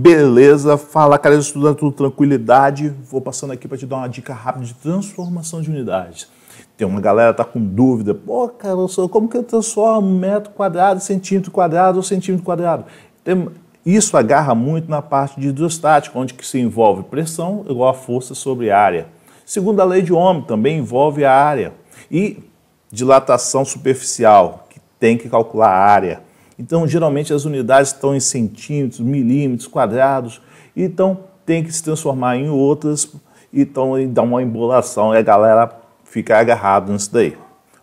Beleza, fala cara estudante, tudo tranquilidade? Vou passando aqui para te dar uma dica rápida de transformação de unidades. Tem uma galera que tá com dúvida, pô cara, como que eu transformo metro quadrado, centímetro quadrado ou centímetro quadrado? Tem, isso agarra muito na parte de hidrostática, onde que se envolve pressão igual a força sobre área. Segundo a lei de Ohm, também envolve a área. E dilatação superficial, que tem que calcular a área. Então, geralmente, as unidades estão em centímetros, milímetros, quadrados. Então, tem que se transformar em outras. Então, dá uma embolação e a galera fica agarrada nisso daí.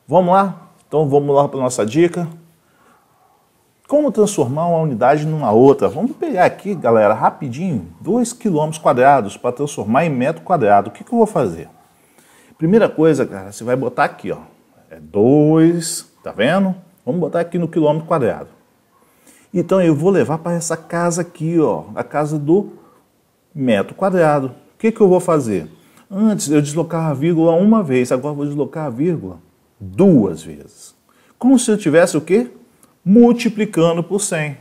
Vamos lá? Então, vamos lá para a nossa dica. Como transformar uma unidade numa outra? Vamos pegar aqui, galera, rapidinho, 2 km quadrados para transformar em metro quadrado. O que, que eu vou fazer? Primeira coisa, cara, você vai botar aqui, ó. É 2, tá vendo? Vamos botar aqui no quilômetro quadrado. Então eu vou levar para essa casa aqui, ó, a casa do metro quadrado. O que, que eu vou fazer? Antes eu deslocava a vírgula uma vez, agora eu vou deslocar a vírgula duas vezes. Como se eu tivesse o quê? Multiplicando por 100.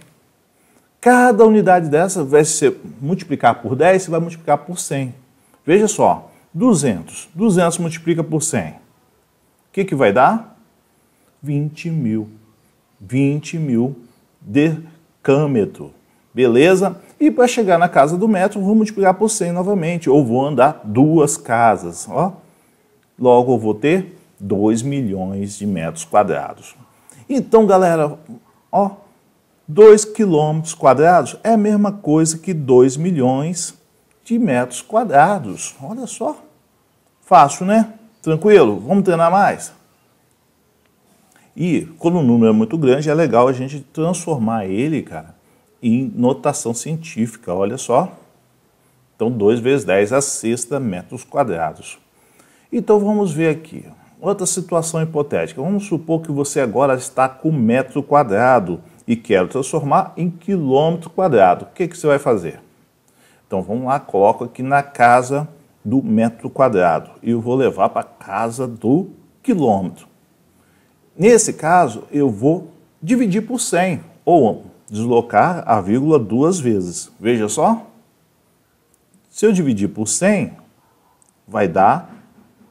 Cada unidade dessa, vai ser multiplicar por 10, você vai multiplicar por 100. Veja só, 200. 200 multiplica por 100. O que, que vai dar? 20 mil. 20 mil decâmetro. Beleza? E para chegar na casa do metro, vou multiplicar por 100 novamente, ou vou andar duas casas. Ó. Logo, eu vou ter 2 milhões de metros quadrados. Então, galera, ó, 2 quilômetros quadrados é a mesma coisa que 2 milhões de metros quadrados. Olha só. Fácil, né? Tranquilo? Vamos treinar mais? E quando o número é muito grande, é legal a gente transformar ele, cara, em notação científica, olha só. Então, 2 vezes 10 a sexta metros quadrados. Então, vamos ver aqui. Outra situação hipotética. Vamos supor que você agora está com metro quadrado e quer transformar em quilômetro quadrado. O que, que você vai fazer? Então, vamos lá, coloco aqui na casa do metro quadrado. E eu vou levar para a casa do quilômetro. Nesse caso, eu vou dividir por 100 ou deslocar a vírgula duas vezes. Veja só. Se eu dividir por 100, vai dar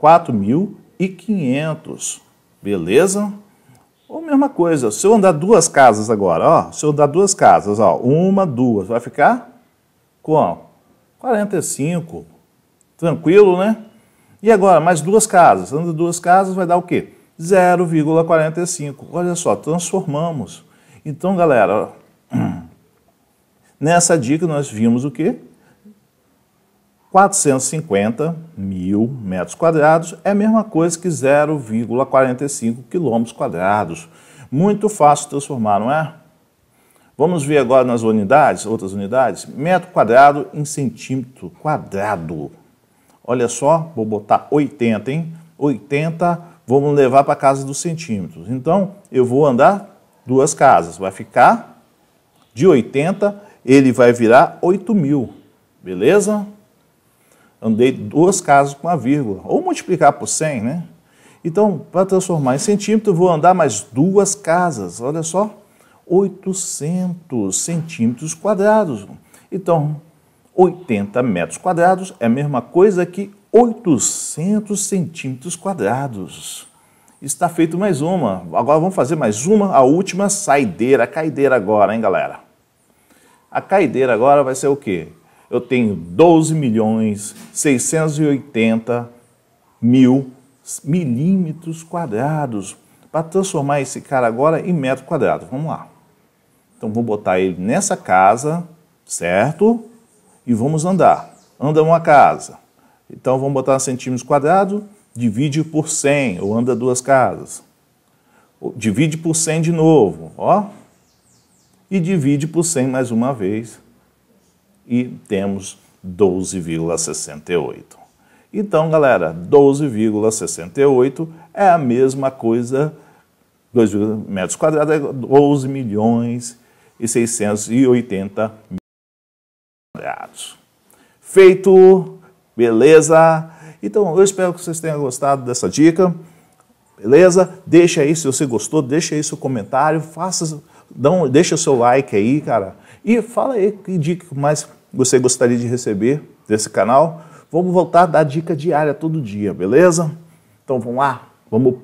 4.500. Beleza? Ou mesma coisa, se eu andar duas casas agora, ó, se eu andar duas casas, ó, uma, duas, vai ficar com 45. Tranquilo, né? E agora, mais duas casas. andando duas casas, vai dar o quê? 0,45. Olha só, transformamos. Então, galera, nessa dica nós vimos o que? 450 mil metros quadrados é a mesma coisa que 0,45 quilômetros quadrados. Muito fácil transformar, não é? Vamos ver agora nas unidades, outras unidades, metro quadrado em centímetro quadrado. Olha só, vou botar 80, hein? 80 vamos levar para a casa dos centímetros. Então, eu vou andar duas casas, vai ficar de 80, ele vai virar 8 mil, beleza? Andei duas casas com a vírgula, ou multiplicar por 100, né? Então, para transformar em centímetro, eu vou andar mais duas casas, olha só, 800 centímetros quadrados. Então, 80 metros quadrados é a mesma coisa que 800 centímetros quadrados. Está feito mais uma. Agora vamos fazer mais uma, a última saideira, a caideira agora, hein, galera? A caideira agora vai ser o quê? Eu tenho 12 milhões 680 mil milímetros quadrados para transformar esse cara agora em metro quadrado. Vamos lá. Então vou botar ele nessa casa, certo? E vamos andar. Anda uma casa então vamos botar centímetros quadrados, divide por 100, ou anda duas casas. Divide por 100 de novo, ó. E divide por 100 mais uma vez. E temos 12,68. Então, galera, 12,68 é a mesma coisa, 2 metros quadrados é 12 milhões e 680 mil quadrados. Feito Beleza? Então, eu espero que vocês tenham gostado dessa dica. Beleza? Deixa aí se você gostou, deixa aí seu comentário, faça, dão, deixa seu like aí, cara. E fala aí que dica mais você gostaria de receber desse canal. Vamos voltar a dar dica diária todo dia, beleza? Então vamos lá, vamos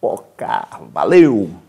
focar. Valeu!